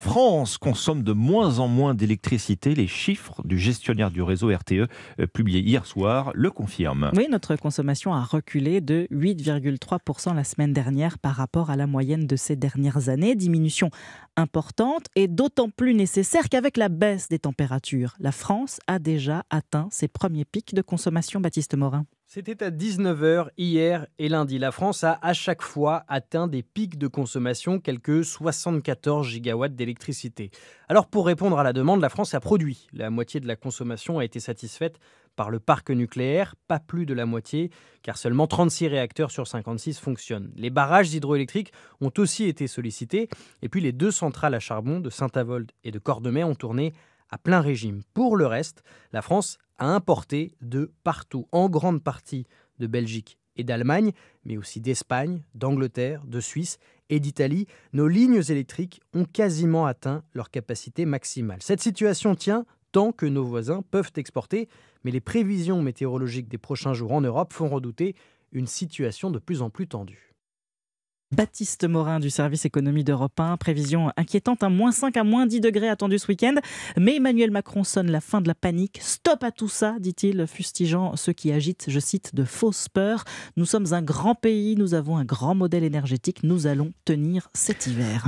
France consomme de moins en moins d'électricité. Les chiffres du gestionnaire du réseau RTE euh, publiés hier soir le confirment. Oui, notre consommation a reculé de 8,3% la semaine dernière par rapport à la moyenne de ces dernières années. Diminution importante et d'autant plus nécessaire qu'avec la baisse des températures, la France a déjà atteint ses premiers pics de consommation, Baptiste Morin. C'était à 19h hier et lundi. La France a à chaque fois atteint des pics de consommation, quelques 74 gigawatts d'électricité. Alors pour répondre à la demande, la France a produit. La moitié de la consommation a été satisfaite par le parc nucléaire, pas plus de la moitié, car seulement 36 réacteurs sur 56 fonctionnent. Les barrages hydroélectriques ont aussi été sollicités, et puis les deux centrales à charbon de Saint-Avold et de Cordemais ont tourné à plein régime. Pour le reste, la France à importer de partout, en grande partie de Belgique et d'Allemagne, mais aussi d'Espagne, d'Angleterre, de Suisse et d'Italie, nos lignes électriques ont quasiment atteint leur capacité maximale. Cette situation tient tant que nos voisins peuvent exporter, mais les prévisions météorologiques des prochains jours en Europe font redouter une situation de plus en plus tendue. Baptiste Morin du service économie d'Europe 1. Prévision inquiétante, un moins 5 à moins 10 degrés attendu ce week-end. Mais Emmanuel Macron sonne la fin de la panique. Stop à tout ça, dit-il, fustigeant ceux qui agitent, je cite, de fausses peurs. Nous sommes un grand pays, nous avons un grand modèle énergétique, nous allons tenir cet hiver.